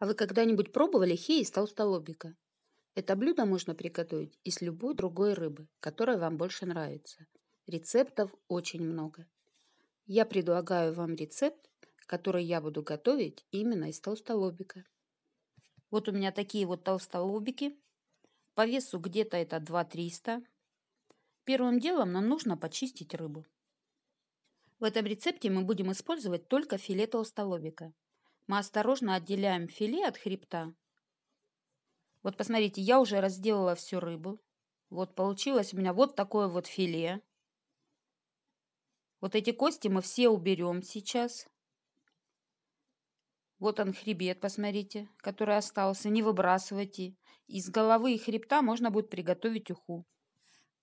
А вы когда-нибудь пробовали хей из толстолобика? Это блюдо можно приготовить из любой другой рыбы, которая вам больше нравится. Рецептов очень много. Я предлагаю вам рецепт, который я буду готовить именно из толстолобика. Вот у меня такие вот толстолобики. По весу где-то это 2-300. Первым делом нам нужно почистить рыбу. В этом рецепте мы будем использовать только филе толстолобика мы осторожно отделяем филе от хребта. Вот посмотрите, я уже разделала всю рыбу. Вот получилось у меня вот такое вот филе. Вот эти кости мы все уберем сейчас. Вот он хребет, посмотрите, который остался. Не выбрасывайте. Из головы и хребта можно будет приготовить уху.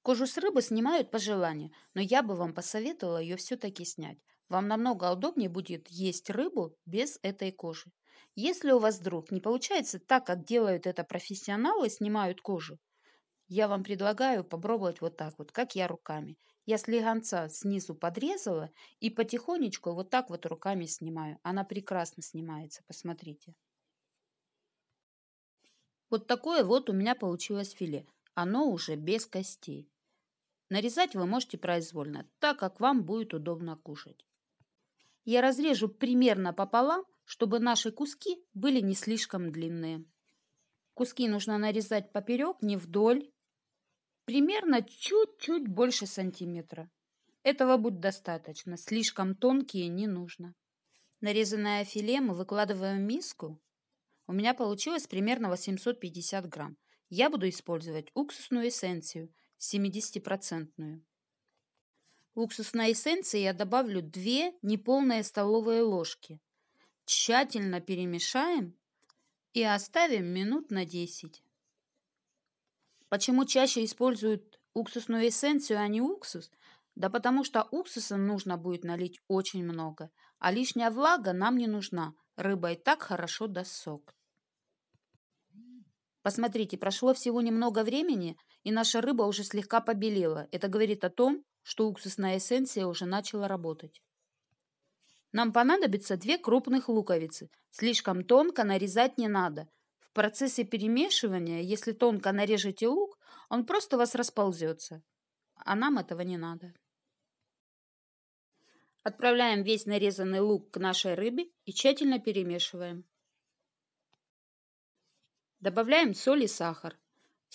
Кожу с рыбы снимают по желанию, но я бы вам посоветовала ее все-таки снять. Вам намного удобнее будет есть рыбу без этой кожи. Если у вас вдруг не получается так, как делают это профессионалы, снимают кожу, я вам предлагаю попробовать вот так вот, как я руками. Я слегонца снизу подрезала и потихонечку вот так вот руками снимаю. Она прекрасно снимается, посмотрите. Вот такое вот у меня получилось филе. Оно уже без костей. Нарезать вы можете произвольно, так как вам будет удобно кушать я разрежу примерно пополам, чтобы наши куски были не слишком длинные. Куски нужно нарезать поперек, не вдоль, примерно чуть-чуть больше сантиметра. Этого будет достаточно, слишком тонкие не нужно. Нарезанное филе мы выкладываем в миску. У меня получилось примерно 850 грамм. Я буду использовать уксусную эссенцию, 70 Уксусной эссенции я добавлю 2 неполные столовые ложки. Тщательно перемешаем и оставим минут на 10. Почему чаще используют уксусную эссенцию, а не уксус? Да потому что уксуса нужно будет налить очень много, а лишняя влага нам не нужна. Рыба и так хорошо даст сок. Посмотрите, прошло всего немного времени, и наша рыба уже слегка побелела. Это говорит о том, что уксусная эссенция уже начала работать. Нам понадобится две крупных луковицы. Слишком тонко нарезать не надо. В процессе перемешивания, если тонко нарежете лук, он просто вас расползется. А нам этого не надо. Отправляем весь нарезанный лук к нашей рыбе и тщательно перемешиваем. Добавляем соль и сахар.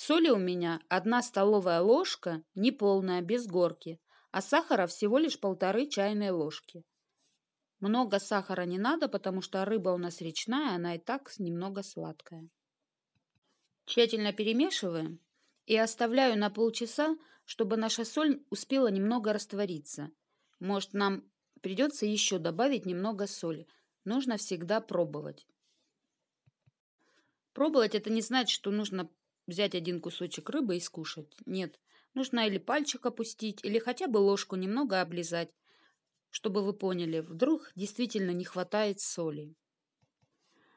Соли у меня одна столовая ложка, неполная, без горки, а сахара всего лишь полторы чайные ложки. Много сахара не надо, потому что рыба у нас речная, она и так немного сладкая. Тщательно перемешиваем и оставляю на полчаса, чтобы наша соль успела немного раствориться. Может, нам придется еще добавить немного соли. Нужно всегда пробовать. Пробовать – это не значит, что нужно взять один кусочек рыбы и скушать. Нет, нужно или пальчик опустить, или хотя бы ложку немного облизать, чтобы вы поняли, вдруг действительно не хватает соли.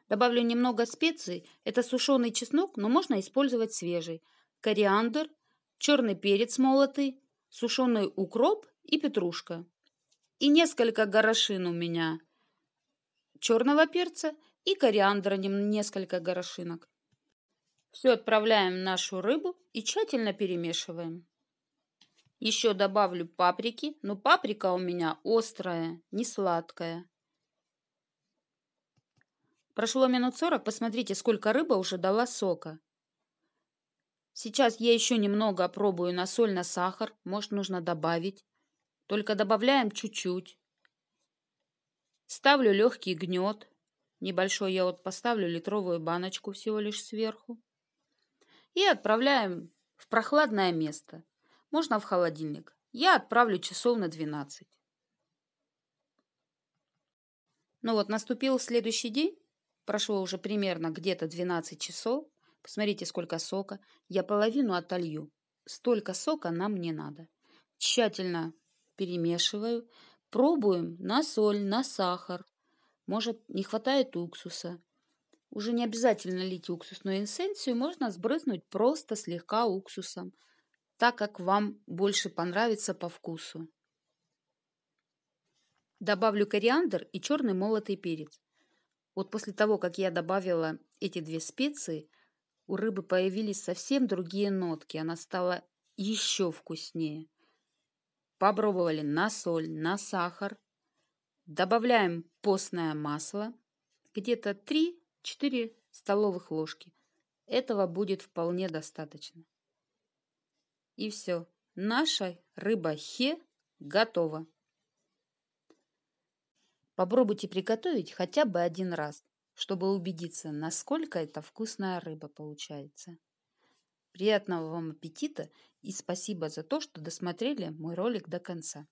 Добавлю немного специй. Это сушеный чеснок, но можно использовать свежий. Кориандр, черный перец молотый, сушеный укроп и петрушка. И несколько горошин у меня черного перца и кориандра несколько горошинок. Все отправляем нашу рыбу и тщательно перемешиваем. Еще добавлю паприки, но паприка у меня острая, не сладкая. Прошло минут 40, посмотрите, сколько рыба уже дала сока. Сейчас я еще немного опробую на соль, на сахар, может нужно добавить. Только добавляем чуть-чуть. Ставлю легкий гнет. Небольшой я вот поставлю литровую баночку всего лишь сверху и отправляем в прохладное место. Можно в холодильник. Я отправлю часов на 12. Ну вот, наступил следующий день. Прошло уже примерно где-то 12 часов. Посмотрите, сколько сока. Я половину отолью. Столько сока нам не надо. Тщательно перемешиваю. Пробуем на соль, на сахар. Может, не хватает уксуса. Уже не обязательно лить уксусную эссенцию, можно сбрызнуть просто слегка уксусом, так как вам больше понравится по вкусу. Добавлю кориандр и черный молотый перец. Вот после того, как я добавила эти две специи, у рыбы появились совсем другие нотки. Она стала еще вкуснее. Попробовали на соль, на сахар. Добавляем постное масло. Где-то 3 Четыре столовых ложки. Этого будет вполне достаточно. И все. Наша рыба хе готова. Попробуйте приготовить хотя бы один раз, чтобы убедиться, насколько это вкусная рыба получается. Приятного вам аппетита и спасибо за то, что досмотрели мой ролик до конца.